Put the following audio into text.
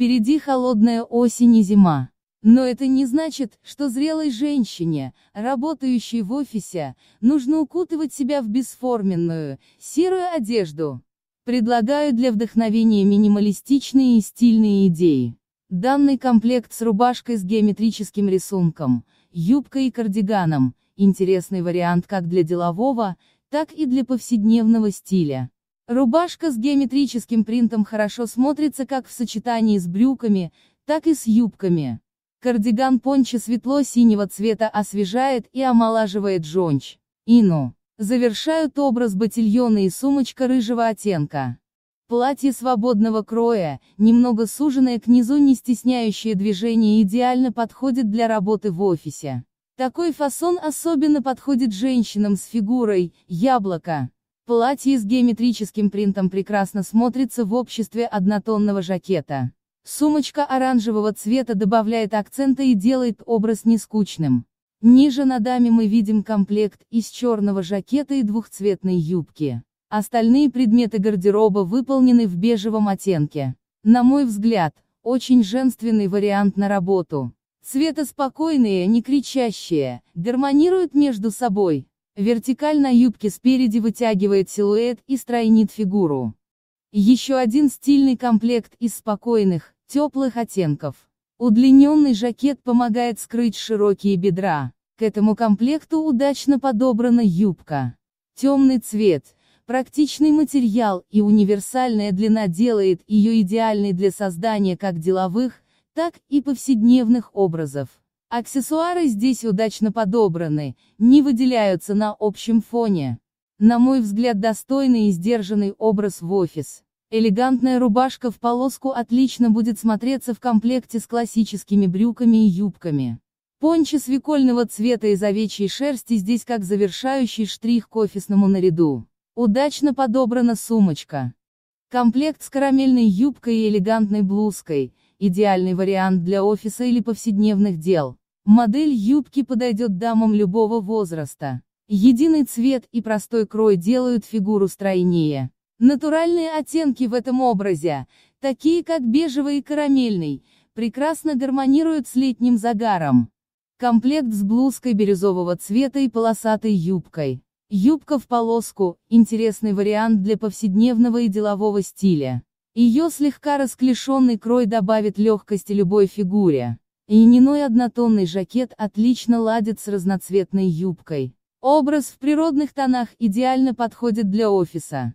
Впереди холодная осень и зима. Но это не значит, что зрелой женщине, работающей в офисе, нужно укутывать себя в бесформенную, серую одежду. Предлагаю для вдохновения минималистичные и стильные идеи. Данный комплект с рубашкой с геометрическим рисунком, юбкой и кардиганом – интересный вариант как для делового, так и для повседневного стиля. Рубашка с геометрическим принтом хорошо смотрится как в сочетании с брюками, так и с юбками. Кардиган понча светло-синего цвета освежает и омолаживает жонч. Ину. Завершают образ ботильоны и сумочка рыжего оттенка. Платье свободного кроя, немного суженное к низу не стесняющее движение идеально подходит для работы в офисе. Такой фасон особенно подходит женщинам с фигурой, яблоко. Платье с геометрическим принтом прекрасно смотрится в обществе однотонного жакета. Сумочка оранжевого цвета добавляет акцента и делает образ нескучным. Ниже на даме мы видим комплект из черного жакета и двухцветной юбки. Остальные предметы гардероба выполнены в бежевом оттенке. На мой взгляд, очень женственный вариант на работу. Цвета спокойные, не кричащие, гармонируют между собой. Вертикаль на юбке спереди вытягивает силуэт и стройнит фигуру. Еще один стильный комплект из спокойных, теплых оттенков. Удлиненный жакет помогает скрыть широкие бедра. К этому комплекту удачно подобрана юбка. Темный цвет, практичный материал и универсальная длина делает ее идеальной для создания как деловых, так и повседневных образов. Аксессуары здесь удачно подобраны, не выделяются на общем фоне. На мой взгляд достойный и сдержанный образ в офис. Элегантная рубашка в полоску отлично будет смотреться в комплекте с классическими брюками и юбками. Пончи свекольного цвета из овечьей шерсти здесь как завершающий штрих к офисному наряду. Удачно подобрана сумочка. Комплект с карамельной юбкой и элегантной блузкой – идеальный вариант для офиса или повседневных дел. Модель юбки подойдет дамам любого возраста. Единый цвет и простой крой делают фигуру стройнее. Натуральные оттенки в этом образе, такие как бежевый и карамельный, прекрасно гармонируют с летним загаром. Комплект с блузкой бирюзового цвета и полосатой юбкой. Юбка в полоску – интересный вариант для повседневного и делового стиля. Ее слегка расклешенный крой добавит легкости любой фигуре и Льняной однотонный жакет отлично ладит с разноцветной юбкой. Образ в природных тонах идеально подходит для офиса.